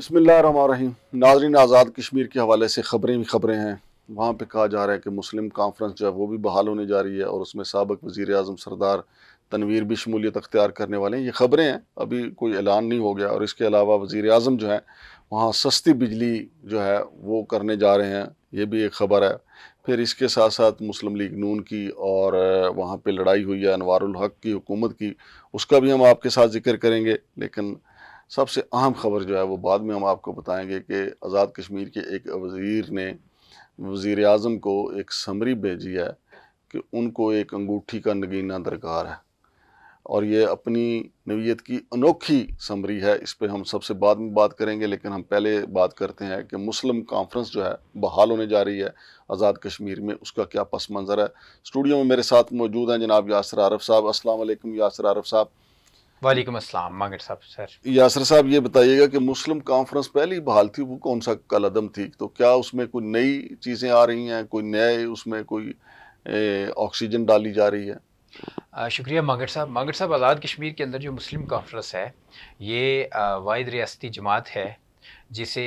रही नाजरीन आज़ाद कश्मीर के हवाले से ख़बरें भी ख़बरें हैं वहाँ पर कहा जा रहा है कि मुस्लिम कॉन्फ्रेंस जो है वो भी बहाल होने जा रही है और उसमें सबक वज़ी अजम सरदार तनवीर भी शमूलियत अख्तियार करने वाले हैं ये ख़बरें हैं अभी कोई ऐलान नहीं हो गया और इसके अलावा वज़ी अजम जो है वहाँ सस्ती बिजली जो है वो करने जा रहे हैं ये भी एक ख़बर है फिर इसके साथ साथ मुस्लिम लीग नून की और वहाँ पर लड़ाई हुई है अनवारक की हुकूमत की उसका भी हम आपके साथ जिक्र करेंगे लेकिन सबसे अहम खबर जो है वो बाद में हम आपको बताएंगे कि आज़ाद कश्मीर के एक वज़ीर ने वज़ी अजम को एक समरी भेजी है कि उनको एक अंगूठी का नगीना दरकार है और ये अपनी नवीयत की अनोखी समरी है इस पर हम सबसे बाद में बात करेंगे लेकिन हम पहले बात करते हैं कि मुस्लिम कॉन्फ्रेंस जो है बहाल होने जा रही है आज़ाद कश्मीर में उसका क्या पस मंज़र है स्टूडियो में मेरे साथ मौजूद हैं जनाब यासर आरफ साहब असल यासर आरफ साहब वालेकुम अस्सलाम मांगट साहब सर यासर साहब ये बताइएगा कि मुस्लिम कॉन्फ्रेंस पहली बहाल थी वो कौन सा कल अदम थी तो क्या उसमें कोई नई चीज़ें आ रही हैं कोई नए उसमें कोई ऑक्सीजन डाली जा रही है शुक्रिया मांगट साहब मांगट साहब आज़ाद कश्मीर के अंदर जो मुस्लिम कॉन्फ्रेंस है ये वाद रियाती जमात है जिसे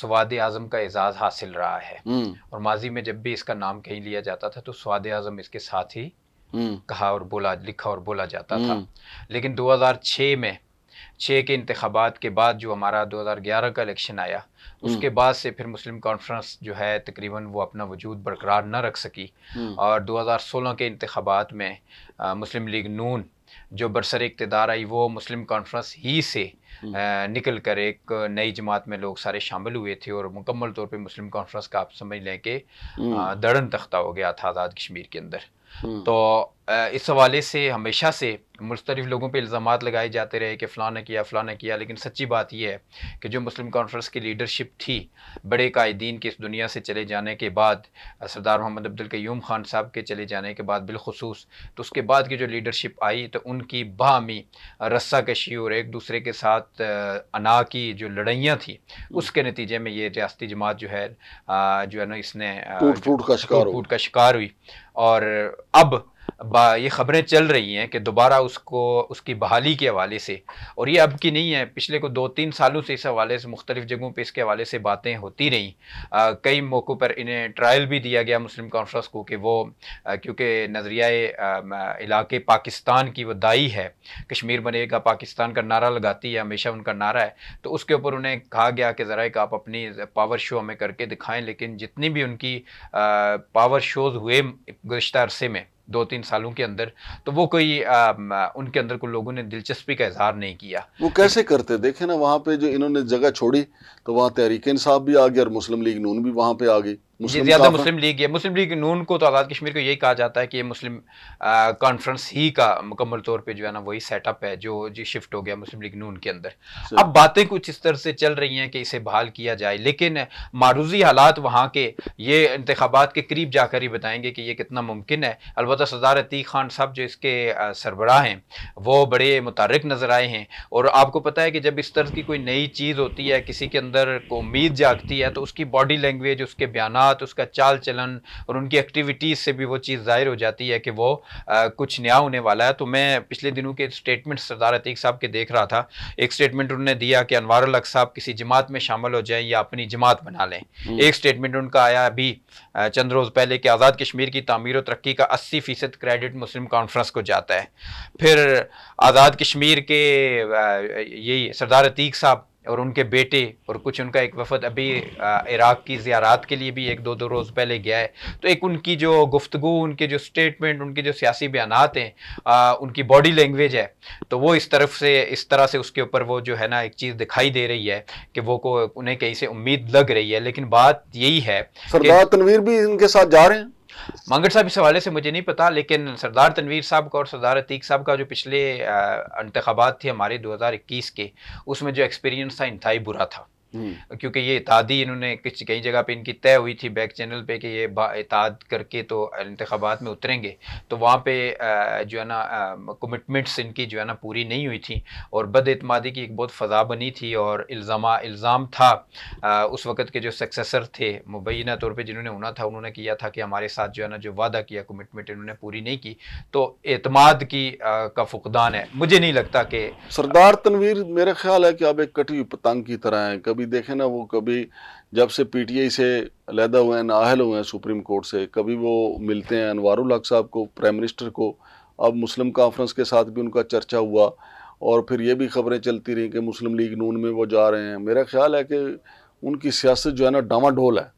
स्वाद आज़म का एजाज़ हासिल रहा है हम्म। और माजी में जब भी इसका नाम कहीं लिया जाता था तो स्वाद आज़म इसके साथ ही हम्म। कहा और बोला लिखा और बोला जाता था हम्म। लेकिन 2006 में छः के इंतबात के बाद जो हमारा 2011 का इलेक्शन आया हम्म। उसके बाद से फिर मुस्लिम कॉन्फ्रेंस जो है तकरीबन वो अपना वजूद बरकरार न रख सकी और 2016 के इंतबात में आ, मुस्लिम लीग नून जो बरसर इकतदार आई वो मुस्लिम कॉन्फ्रेंस ही से निकल कर एक नई जमात में लोग सारे शामिल हुए थे और मुकम्मल तौर पे मुस्लिम कॉन्फ्रेंस का आप समझ लें कि दड़न तख्ता हो गया था आज़ाद कश्मीर के अंदर हम्म। तो इस हवाले से हमेशा से मुस्तरफ लोगों पर इल्ज़ाम लगाए जाते रहे कि फ़लाँ ने किया फ़लाँ ने किया लेकिन सच्ची बात यह है कि जो मुस्लिम कॉन्फ्रेंस की लीडरशिप थी बड़े कायदीन के इस दुनिया से चले जाने के बाद सरदार मोहम्मद अब्दुल क्यूम ख़ान साहब के चले जाने के बाद बिलखसूस तो उसके बाद की जो लीडरशिप आई तो उनकी बामी रस्सा कशी और एक दूसरे के साथ अना की जो लड़ाइयाँ थी हम्म। उसके नतीजे में ये रियाती जमात जो है जो है ना इसने फूट का शिकार हुई और अब ये ख़बरें चल रही हैं कि दोबारा उसको उसकी बहाली के हवाले से और ये अब की नहीं है पिछले को दो तीन सालों से इस हवाले से मुख्तलिफ़ जगहों पर इसके हवाले से बातें होती रहीं कई मौक़ों पर इन्हें ट्रायल भी दिया गया मुस्लिम कॉन्फ्रेंस को कि वो क्योंकि नज़रिया इलाके पाकिस्तान की वो दाई है कश्मीर बनेगा पाकिस्तान का नारा लगाती है हमेशा उनका नारा है तो उसके ऊपर उन्हें कहा गया कि ज़रा एक आप अपनी पावर शो हमें करके दिखाएँ लेकिन जितनी भी उनकी पावर शोज़ हुए गुज्त अरसे में दो तीन सालों के अंदर तो वो कोई आ, उनके अंदर को लोगों ने दिलचस्पी का इजहार नहीं किया वो कैसे करते देखे ना वहाँ पे जो इन्होंने जगह छोड़ी तो वहाँ तहरीक इंसाफ भी आ गए और मुस्लिम लीग नून भी वहाँ पे आ गई मुस्लिम ज्यादा मुस्लिम लीग है मुस्लिम लीग नून को तो आज़ाद कश्मीर को यही कहा जाता है कि ये मुस्लिम कॉन्फ्रेंस ही का मुकम्मल तौर पे जो है ना वही सेटअप है जो जी शिफ्ट हो गया मुस्लिम लीग नून के अंदर अब बातें कुछ इस तरह से चल रही हैं कि इसे बहाल किया जाए लेकिन मारूजी हालात वहाँ के ये इंतबात के करीब जाकर ही बताएंगे कि ये कितना मुमकिन है अलबत् सदार अती खान साहब जो इसके सरबराह हैं वो बड़े मुतरक नज़र आए हैं और आपको पता है कि जब इस तरह की कोई नई चीज़ होती है किसी के अंदर उम्मीद जागती है तो उसकी बॉडी लैंग्वेज उसके बयान बात उसका चाल चलन और उनकी एक्टिविटीज़ से भी वो चीज़ ज़ाहिर हो जाती है कि वो आ, कुछ नया होने वाला है तो मैं पिछले दिनों के स्टेटमेंट सरदार अतीक साहब के देख रहा था एक स्टेटमेंट उन्होंने दिया कि अनवर अलग साहब किसी जमात में शामिल हो जाए या अपनी जमात बना लें एक स्टेटमेंट उनका आया अभी चंद रोज़ पहले कि आज़ाद कश्मीर की तमीर और तरक्की का अस्सी फ़ीसद क्रेडिट मुस्लिम कॉन्फ्रेंस को जाता है फिर आज़ाद कश्मीर के यही सरदार अतीक साहब और उनके बेटे और कुछ उनका एक वफद अभी इराक़ की ज़्यारात के लिए भी एक दो दो रोज़ पहले गया है तो एक उनकी जो गुफ्तु उनके जो स्टेटमेंट उनके जो सियासी बयान हैं उनकी बॉडी लैंग्वेज है तो वो इस तरफ से इस तरह से उसके ऊपर वो जो है ना एक चीज़ दिखाई दे रही है कि वो को उन्हें कहीं से उम्मीद लग रही है लेकिन बात यही है सरदार तनवीर भी इनके साथ जा रहे हैं मंगट साहब इस हवाले से मुझे नहीं पता लेकिन सरदार तनवीर साहब का और सरदार अतीक साहब का जो पिछले इंतबात थे हमारे 2021 के उसमें जो एक्सपीरियंस था इंतहाई बुरा था हम्म। क्योंकि ये इतादी इन्होंने किसी कई जगह पे इनकी तय हुई थी बैक चैनल पे कि ये इताद करके तो इंतबात में उतरेंगे तो वहाँ पे जो है ना कमिटमेंट्स इनकी जो है ना पूरी नहीं हुई थी और बदअतमादी की एक बहुत फ़जा बनी थी और इल्ज़ाम इल्ज़ाम था आ, उस वक़्त के जो सक्सेसर थे मुबैना तौर पर जिन्होंने होना था उन्होंने किया था कि हमारे साथ जो है ना जो वादा किया कमिटमेंट इन्होंने पूरी नहीं की तो अतमाद की का फुकदान है मुझे नहीं लगता कि सरदार तनवीर मेरा ख्याल है कि आप एक कटी पतंग की तरह हैं कभी अभी देखें ना वो कभी जब से पीटीआई से अलहदा हुए हैं नाहल हुए हैं सुप्रीम कोर्ट से कभी वो मिलते हैं अनवारुल हक साहब को प्राइम मिनिस्टर को अब मुस्लिम कॉन्फ्रेंस के साथ भी उनका चर्चा हुआ और फिर ये भी खबरें चलती रहीं कि मुस्लिम लीग नून में वो जा रहे हैं मेरा ख्याल है कि उनकी सियासत जो है ना डामाडोल है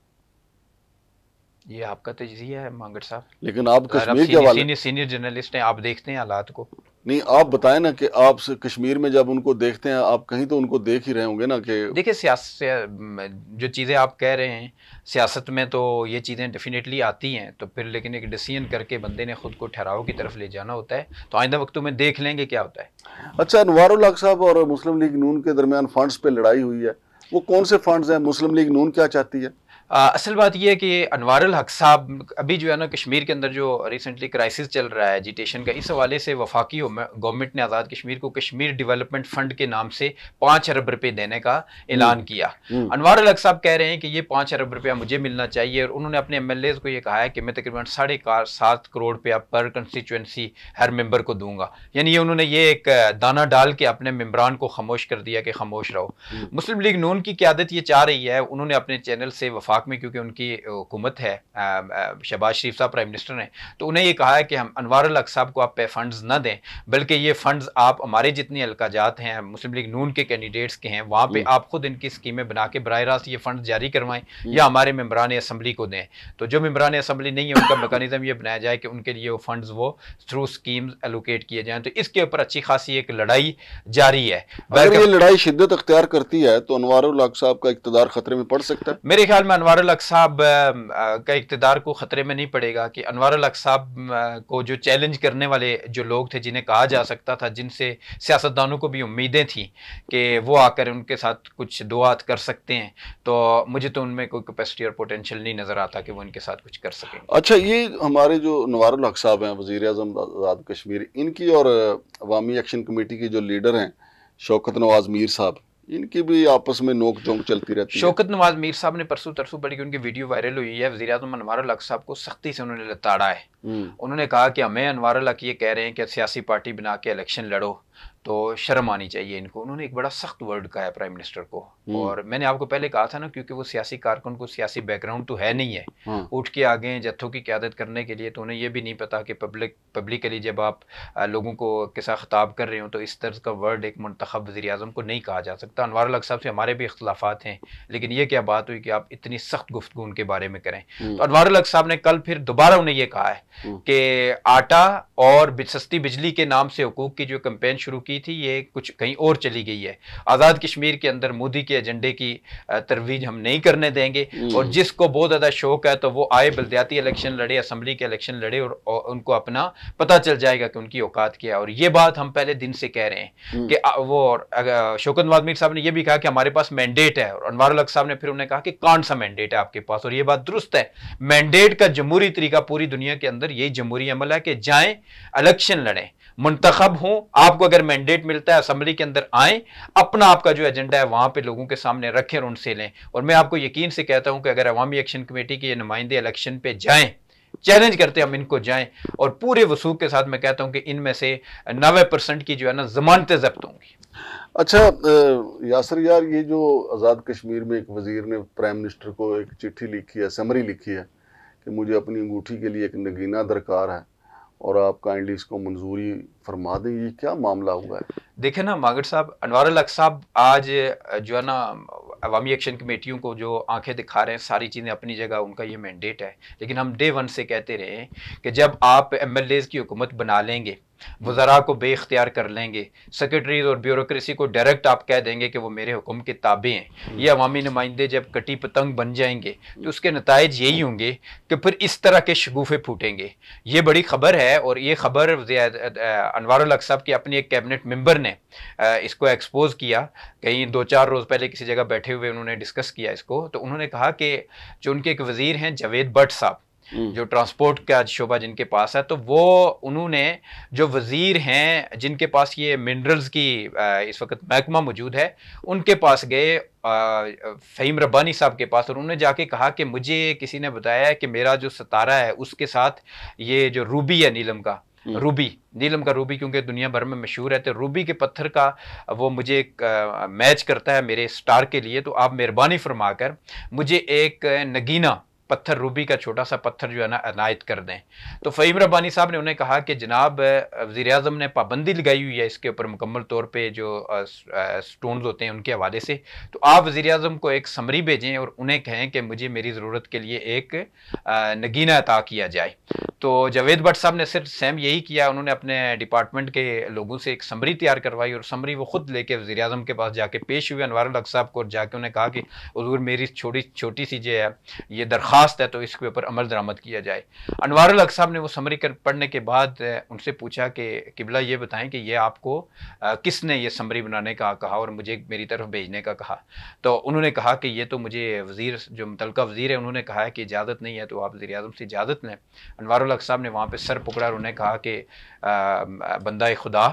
ये आपका तजिया तो है मांगट साहब लेकिन आप कश्मीर के वाले सीनियर, सीनियर जर्नलिस्ट हैं आप देखते हैं हालात को नहीं आप बताएं ना कि आप कश्मीर में जब उनको देखते हैं आप कहीं तो उनको देख ही रहे होंगे ना कि देखिए सियासत जो चीज़ें आप कह रहे हैं सियासत में तो ये चीज़ें डेफिनेटली आती हैं तो फिर लेकिन एक डिसीजन करके बंदे ने खुद को ठहराव की तरफ ले जाना होता है तो आइंदा वक्त में देख लेंगे क्या होता है अच्छा अनवारुल हक साहब और मुस्लिम लीग नून के दरमियान फंड्स पर लड़ाई हुई है वो कौन से फंड्स हैं मुस्लिम लीग नून क्या चाहती है असल बात यह है कि अनवारल हक साहब अभी जो है ना कश्मीर के अंदर जो रिसेंटली क्राइसिस चल रहा है एजिटेशन का इस हवाले से वफाकी गवर्नमेंट ने आज़ाद कश्मीर को कश्मीर डेवलपमेंट फंड के नाम से पाँच अरब रुपये देने का ऐलान हम्म, किया हम्म। अनवारल हक साहब कह रहे हैं कि ये पाँच अरब रुपया मुझे मिलना चाहिए और उन्होंने अपने एम एल एज़ को यह कहा है कि मैं तकरीबन साढ़े सात करोड़ रुपया पर कंस्टिचुएंसी हर मेम्बर को दूंगा यानी ये उन्होंने ये एक दाना डाल के अपने मेम्बरान को खामोश कर दिया कि खामोश रहो हम्म। मुस्लिम लीग नून की क्यादत ये चाह रही है उन्होंने अपने चैनल से वफा वफाक में क्योंकि उनकी हुकूमत है शहबाज शरीफ साहब प्राइम मिनिस्टर ने तो उन्हें ये कहा है कि हम अनवर अलग साहब को आप पे फंड्स ना दें बल्कि ये फंड्स आप हमारे जितने अलकाजात हैं मुस्लिम लीग नून के कैंडिडेट्स के हैं वहाँ पर आप खुद इनकी स्कीमें बना के बर रास्त ये फंड जारी करवाएं या हमारे मम्बरान असम्बली को दें तो जो मम्बरान असम्बली नहीं है उनका मेकानिज़म ये बनाया जाए कि उनके लिए वो फंड वो थ्रू स्कीम्स एलोकेट किए जाएँ तो इसके ऊपर अच्छी खासी एक लड़ाई जारी है अगर ये लड़ाई शिद्दत अख्तियार करती है तो अनवर साहब का इकतदार खतरे में पड़ सकता है मेरे ख्याल में अनवर हक साहब का इकतदार को ख़तरे में नहीं पड़ेगा कि अनवर साहब को जो चैलेंज करने वाले जो लोग थे जिन्हें कहा जा सकता था जिनसे सियासतदानों को भी उम्मीदें थी कि वो आकर उनके साथ कुछ दुआत कर सकते हैं तो मुझे तो उनमें कोई कैपेसिटी और पोटेंशियल नहीं नज़र आता कि वो इनके साथ कुछ कर सकें अच्छा ये हमारे जो अनवर साहब हैं वज़ी अजम आज़ाद कश्मीर इनकी और अवामी एक्शन कमेटी की जो लीडर हैं शौकत नवाज़ मीर साहब इनकी भी आपस में नोक झोंक चलती रहती शौकत नवाज मीर साहब ने परसों तरसों पड़ी कि उनकी वीडियो वायरल हुई है वजीरा अजम साहब को सख्ती से उन्होंने लताड़ा है हम्म। उन्होंने कहा कि हमें अनवर हक ये कह रहे हैं कि सियासी पार्टी बना के इलेक्शन लड़ो तो शर्म आनी चाहिए इनको उन्होंने एक बड़ा सख्त वर्ड कहा है प्राइम मिनिस्टर को हम्म। और मैंने आपको पहले कहा था ना क्योंकि वो सियासी कारकुन को सियासी बैकग्राउंड तो है नहीं है हाँ। उठ के आगे जत्थों की क्यादत करने के लिए तो उन्हें ये भी नहीं पता कि पब्लिक पब्लिकली जब आप लोगों को के साथ खिताब कर रहे हो तो इस तर्ज का वर्ड एक मनतखब वजी अजम को नहीं कहा जा सकता अनवर अलग साहब से हमारे भी इख्लाफा हैं लेकिन ये क्या बात हुई कि आप इतनी सख्त गुफ्तु उनके बारे में करें हम्म। तो अनवर अलग साहब ने कल फिर दोबारा उन्हें यह कहा है हम्म। कि आटा और सस्ती बिजली के नाम से हकूक की जो कंपेन शुरू की थी ये कुछ कहीं और चली गई है आज़ाद कश्मीर के अंदर मोदी के एजेंडे की तरवीज हम नहीं करने देंगे हम्म। और जिसको बहुत ज़्यादा शौक है तो वो आए बल्दियाती इलेक्शन लड़े असम्बली के इलेक्शन लड़े और, उनको अपना पता चल जाएगा कि उनकी औकात क्या है और ये बात हम पहले दिन से कह रहे हैं हम्म। कि वो शोकत नवाज साहब ने यह भी कहा कि हमारे पास मैंडेट है और अनवर अलग साहब ने फिर उन्हें कहा कि कौन सा मैंडेट है आपके पास और ये बात दुरुस्त है मैंडेट का जमहूरी तरीका पूरी दुनिया के अंदर अंदर ये जमहूरी अमल है कि जाएं इलेक्शन लड़ें मुंतखब हों आपको अगर मैंडेट मिलता है असम्बली के अंदर आएँ अपना आपका जो एजेंडा है वहाँ पर लोगों के सामने रखें और उनसे लें और मैं आपको यकीन से कहता हूँ कि अगर अवामी एक्शन कमेटी के ये नुमाइंदे इलेक्शन पर जाएँ चैलेंज करते हम इनको जाएं और पूरे वसूख के साथ मैं कहता हूं कि इनमें से नबे परसेंट की जो है ना जमानतें जब्त होंगी अच्छा यासर यार ये जो आज़ाद कश्मीर में एक वजीर ने प्राइम मिनिस्टर को एक चिट्ठी लिखी है समरी लिखी है कि मुझे अपनी अंगूठी के लिए एक नगीना दरकार है और आप काइंडली इसको मंजूरी फरमा दें ये क्या मामला हुआ है देखे ना मागट साहब अनवर अलग साहब आज जो है ना अवामी एक्शन कमेटियों को जो आंखें दिखा रहे हैं सारी चीज़ें अपनी जगह उनका ये मैंडेट है लेकिन हम डे वन से कहते रहे कि जब आप एम की हुकूमत बना लेंगे हम्म। वज़रा को बे अख्तियार कर लेंगे सेक्रेटरीज और ब्यूरोसी को डायरेक्ट आप कह देंगे कि वो मेरे हुक्म के ताबे हैं हम्म। ये अवामी नुमाइंदे जब कटी पतंग बन जाएंगे तो उसके नतज यही होंगे कि फिर इस तरह के शगूफे फूटेंगे ये बड़ी खबर है और ये खबर अनवर साहब की अपनी एक कैबिनेट मेम्बर ने इसको एक्सपोज किया कहीं दो चार रोज़ पहले किसी जगह बैठे हुए उन्होंने डिस्कस किया इसको तो उन्होंने कहा कि जो उनके एक वज़ीर हैं जावेद भट्ट साहब हम्म। जो ट्रांसपोर्ट का शोभा जिनके पास है तो वो उन्होंने जो वज़ीर हैं जिनके पास ये मिनरल्स की इस वक्त महकमा मौजूद है उनके पास गए फ़हीम रब्बानी साहब के पास और उन्होंने जाके कहा कि मुझे किसी ने बताया कि मेरा जो सतारा है उसके साथ ये जो रूबी है नीलम का हम्म। रूबी नीलम का रूबी क्योंकि दुनिया भर में मशहूर है तो रूबी के पत्थर का वो मुझे एक मैच करता है मेरे स्टार के लिए तो आप मेहरबानी फरमा कर मुझे एक नगीना पत्थर रूबी का छोटा सा पत्थर जो है ना अनायत कर दें तो फ़हीम रब्बानी साहब ने उन्हें कहा कि जनाब वज़ी अजम ने पाबंदी लगाई हुई है इसके ऊपर मुकम्मल तौर पर जो स्टोन होते हैं उनके हवाले से तो आप वज़ी अजम को एक समरी भेजें और उन्हें कहें कि मुझे मेरी ज़रूरत के लिए एक नगीना अता किया जाए तो जावेद भट्ट साहब ने सिर्फ सेम यही किया उन्होंने अपने डिपार्टमेंट के लोगों से एक समरी तैयार करवाई और समरी वो खुद लेके वजी अजम के पास जाके पेश हुए अनवर साहब को और जाके उन्हें कहा कि हजूर मेरी छोटी छोटी सी जो है ये दरख्वास्त दरख्वास्त है तो इसके ऊपर अमल दरामद किया जाए अनवर अलग साहब ने वो समरी कर पढ़ने के बाद उनसे पूछा कि किबला ये बताएं कि ये आपको किसने ये समरी बनाने का कहा और मुझे मेरी तरफ भेजने का कहा तो उन्होंने कहा कि ये तो मुझे वजीर जो मुतलका वजीर है उन्होंने कहा है कि इजाज़त नहीं है तो आप वजी अजम से इजाज़त लें अनवर अलग साहब ने वहाँ पर सर पकड़ा और उन्हें कहा कि बंदा खुदा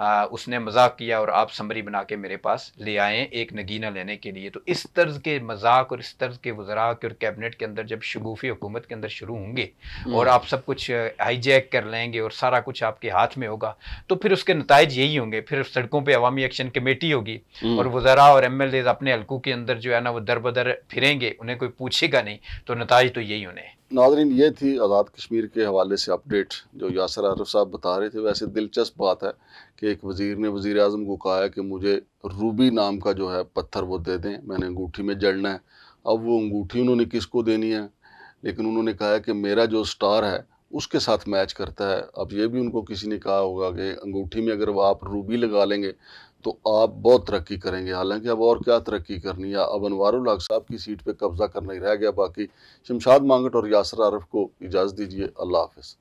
आ, उसने मजाक किया और आप समरी बना के मेरे पास ले आए एक नगीना लेने के लिए तो इस तर्ज के मजाक और इस तर्ज के वजरा के और कैबिनेट के अंदर जब शगूफी हुकूमत के अंदर शुरू होंगे हम्म। और आप सब कुछ हाईजैक कर लेंगे और सारा कुछ आपके हाथ में होगा तो फिर उसके नतज यही होंगे फिर सड़कों पर अवामी एक्शन कमेटी होगी हम्म। और वजरा और एम एल ए अपने हल्कों के अंदर जो है ना वो दर बदर फिरेंगे उन्हें कोई पूछेगा नहीं तो नतज तो यही होने हैं नाजरीन ये थी आज़ाद कश्मीर के हवाले से अपडेट जो यासर आरफ साहब बता रहे थे वैसे दिलचस्प बात है कि एक वज़ीर ने वज़ी अजम को कहा है कि मुझे रूबी नाम का जो है पत्थर वो दे दें मैंने अंगूठी में जड़ना है अब वो अंगूठी उन्होंने किसको देनी है लेकिन उन्होंने कहा है कि मेरा जो स्टार है उसके साथ मैच करता है अब ये भी उनको किसी ने कहा होगा कि अंगूठी में अगर आप रूबी लगा लेंगे तो आप बहुत तरक्की करेंगे हालांकि अब और क्या तरक्की करनी है अब अनवारुल साहब की सीट पर कब्जा करना ही रह गया बाकी शमशाद मांगट और यासर आरफ को इजाज़त दीजिए अल्लाह हाफिज़